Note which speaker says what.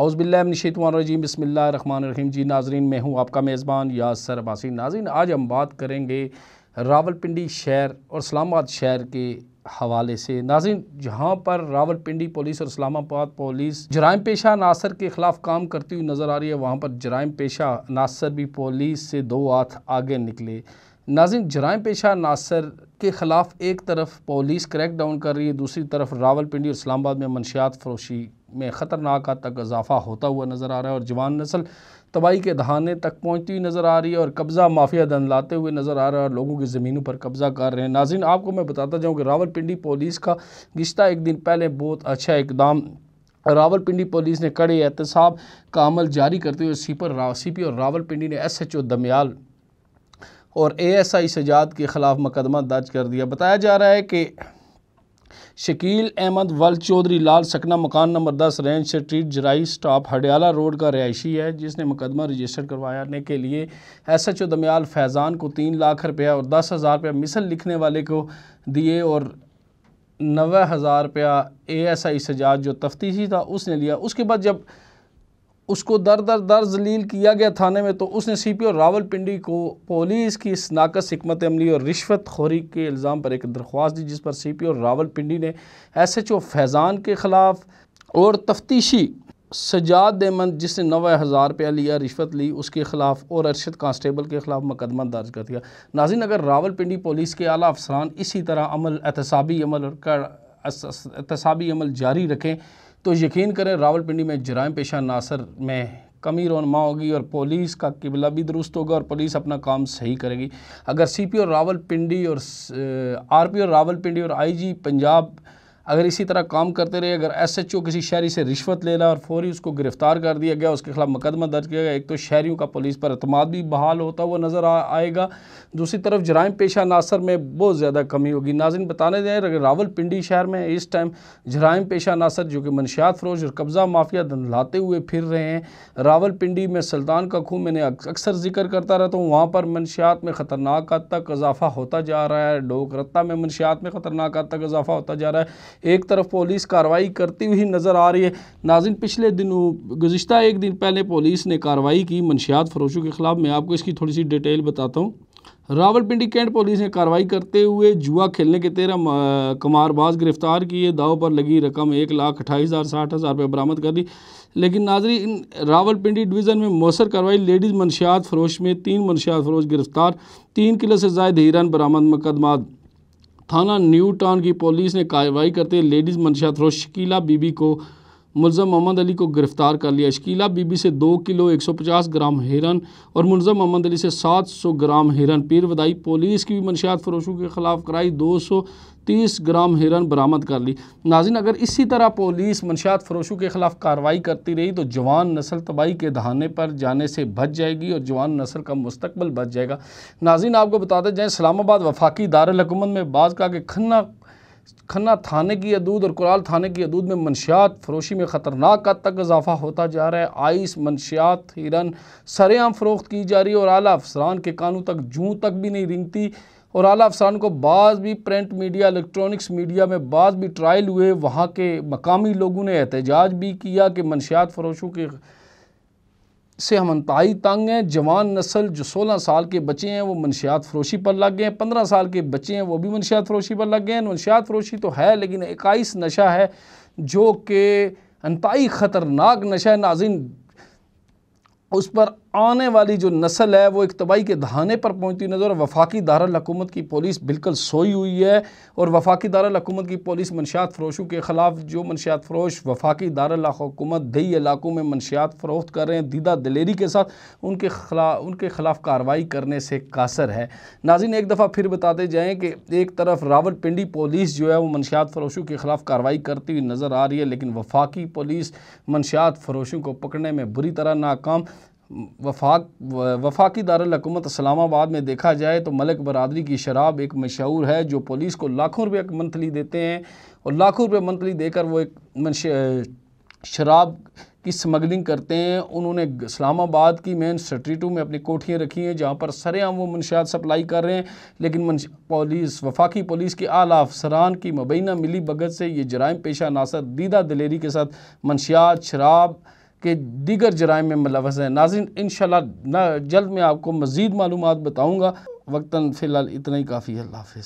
Speaker 1: अउज़बिल्लिनशतवानरजीम बसमीम जी नाजरीन मैं हूँ आपका मेज़बान यासर अबासी नाजरीन आज हम बात करेंगे रावलपिंडी शहर और इस्लामाबाद शहर के हवाले से नाजिन जहाँ पर रावलपिंडी पुलिस और इस्लामाबाद पुलिस जराइम पेशा नासर के ख़िलाफ़ काम करती हुई नज़र आ रही है वहाँ पर जराइम पेशा नासर भी पुलिस से दो हाथ आगे निकले नाजिन जराइम पेशा नासर के ख़िलाफ़ एक तरफ पुलिस क्रैक डाउन कर रही है दूसरी तरफ रावलपिंडी और इस्लामाबाद में मनशियात फरोशी में ख़तरनाक हद तक इजाफा होता हुआ नज़र आ रहा है और जवान नस्ल तबाही के दहाने तक पहुँचती हुई नज़र आ रही है और कब्ज़ा माफिया दन लाते हुए नज़र आ रहा है और लोगों की ज़मीनों पर कब्ज़ा कर रहे हैं नाजिन आपको मैं बताता जाऊँ कि रावलपिंडी पुलिस का गश्ता एक दिन पहले बहुत अच्छा इकदाम रावलपिंडी पुलिस ने कड़े एहतसाब का अमल जारी करते हुए सीपर सी पी और रावलपिंडी ने एस एच ओ दमयाल और ए एस आई सजाद के ख़िलाफ़ मुकदमा दर्ज कर दिया बताया जा रहा है कि शकील अहमद वल चौधरी लाल सकना मकान नंबर दस रेंज स्ट्रीट जराई स्टॉप हडियाला रोड का रहायशी है जिसने मुकदमा रजिस्टर करवाने के लिए S H O Dhamial Faizan को तीन लाख रुपया और दस हज़ार रुपया मिसल लिखने वाले को दिए और नवे हज़ार रुपया ए एस आई सजाद जो तफ्तीशी था उसने लिया उसके बाद जब उसको दर दर दर जलील किया गया थाने में तो उसने सी पी ओ रावलपिंडी को पुलिस की इस नाकस हमत अमली और रिश्वत खोरी के इल्ज़ाम पर एक दरख्वास्त दी जिस पर सी पी ओ रावलपिंडी ने एस एच ओ फैज़ान के ख़िलाफ़ और तफ्तीशी सजाद अहमद जिसने नवे हज़ार रुपया लिया रिश्वत ली उसके ख़िलाफ़ और अरशद कांस्टेबल के ख़िलाफ़ मुकदमा दर्ज कर दिया नाजिन अगर रावलपिंडी पुलिस के आला अफसरान इसी तरह अमल एहतसाबी अमल और एहतसाबी अमल जारी रखें तो यकीन करें रावलपिंडी में जराम पेशा नासर में कमी रोनमा होगी और पुलिस का किबला भी दुरुस्त होगा और पुलिस अपना काम सही करेगी अगर सी पी ओ रावलपिंडी और आर पी ओ रावलपिंडी और आई जी पंजाब अगर इसी तरह काम करते रहे अगर एस एच ओ किसी शहरी से रिश्वत ले ला और फौरी उसको गिरफ़्तार कर दिया गया उसके खिलाफ मुकदमा दर्ज किया गया एक तो शहरीों का पुलिस पर अतमाद भी बहाल होता हुआ नज़र आएगा दूसरी तरफ जराइम पेशा नासर में बहुत ज़्यादा कमी होगी नाजिन बताने दें अगर रावल पिंडी शहर में इस टाइम जराइम पेशा नासर जो कि मनशियात फरोश और कब्ज़ा माफिया धंधलाते हुए फिर रहे हैं रावल पिंडी में सुल्तान का खूह मैंने अक्सर जिक्र करता रहता हूँ वहाँ पर मनशियात में ख़तरनाक हद तक इजाफ़ा होता जा रहा है डोकरत्ता में मनशियात में ख़तरनाक हद तक इजाफ़ा होता जा रहा है एक तरफ पुलिस कार्रवाई करती हुई नज़र आ रही है नाजिन पिछले दिनों गुज्त एक दिन पहले पुलिस ने कार्रवाई की मनशियात फरोशों के ख़िलाफ़ मैं आपको इसकी थोड़ी सी डिटेल बताता हूँ रावलपिंडी कैंट पुलिस ने कार्रवाई करते हुए जुआ खेलने के तेरह कमारबाज गिरफ्तार किए दाव पर लगी रकम एक लाख अट्ठाईस हज़ार साठ हज़ार रुपये बरामद कर ली लेकिन नाजरी इन रावलपिंडी डिवीज़न में मौसर कार्रवाई लेडीज़ मनशियात फरोश में तीन मनशियात फरोश गिरफ्तार तीन किलो से जायद हिरन बरामद मुकदमा थाना न्यू टाउन की पुलिस ने कार्रवाई करते लेडीज़ मंशा थ्रो शकीला बीबी को मुलम मोहम्मद अली को गिरफ़्तार कर लिया शकीला बीबी से दो किलो एक सौ पचास ग्राम हिरन और मुलम मोहम्मद अली से सात सौ ग्राम हिरन पीर वदाई पुलिस की भी मनशियात फरोशों के ख़िलाफ़ कराई दो सौ तीस ग्राम हिरन बरामद कर ली नाजिन अगर इसी तरह पुलिस मनशियात फरोशों के ख़िलाफ़ कार्रवाई करती रही तो जवान नस्ल तबाही के दहाने पर जाने से बच जाएगी और जवान नस्ल का मुस्तबल बच जाएगा नाजिन आपको बताते जाएँ इस्लामाबाद वफाकी दारकूमत में बाज़ का कि खन्ना खन्ना थाने की हदूद और कुराल थाने की हदूद में मनशियात फरोशी में ख़तरनाक हद तक इजाफा होता जा रहा है आइस मनशियात हिरन सरेआम फ़रोख्त की जा रही है और आला अफसरान के कानों तक जूँ तक भी नहीं रिंगती और आला अफसरान को बाज़ भी प्रिंट मीडिया इलेक्ट्रॉनिक्स मीडिया में बाज़ भी ट्रायल हुए वहाँ के मकामी लोगों ने एहतजाज भी किया कि मनशियात फरोशों के से हम हमनताई तंग हैं जवान नस्ल जो सोलह साल के बच्चे हैं वो मनशियात फरोशी पर लग गए हैं पंद्रह साल के बच्चे हैं वो भी मनशियात फरोशी पर लग गए हैं मनशियात फरोशी तो है लेकिन इक्कीस नशा है जो कि अनताई ख़तरनाक नशा है नाजिन उस पर आने वाली जो नस्ल है वो एक तबाही के दहाने पर पहुंचती नज़र वफाकी दारकूमत की पुलिस बिल्कुल सोई हुई है और वफाकी दारकूमत की पुलिस मनशियात फरोशों के ख़िलाफ़ जो मनशियात फरोश वफाकी दारकूमत दही इलाकों में मनशियात फ़रोख्त कर रहे हैं दीदा दलेरी के साथ उनके खिला उनके ख़िलाफ़ कार्रवाई करने से कासर है नाजिन एक दफ़ा फिर बताते जाएँ कि एक तरफ रावल पिंडी पुलिस जो है वो मनशियात फरोशों के ख़िलाफ़ कार्रवाई करती हुई नज़र आ रही है लेकिन वफाकी पुलिस मनशियात फरोशों को पकड़ने में बुरी तरह नाकाम वफाक वफाकी दारकूमत इस्लामाबाद में देखा जाए तो मलिक बरदरी की शराब एक मशहूर है जो पुलिस को लाखों रुपये मंथली देते हैं और लाखों रुपये मंथली देकर वो एक शराब की स्मगलिंग करते हैं उन्होंने इस्लामाबाद की मेन स्ट्रीटू में अपनी कोठियाँ रखी हैं जहाँ पर सरेआम वो मनशात सप्लाई कर रहे हैं लेकिन पुलिस वफाकी पुलिस के आला अफसरान की मुबैना मिली भगत से ये जराइम पेशा नासर दीदा दलेरी के साथ मनशियात शराब के दीगर जराय में मुलवस हैं नाजिन इन जल्द मैं आपको मज़ीद मालूम बताऊँगा वक्ता फ़िलहाल इतना ही काफ़ी है अल्लाह हाफ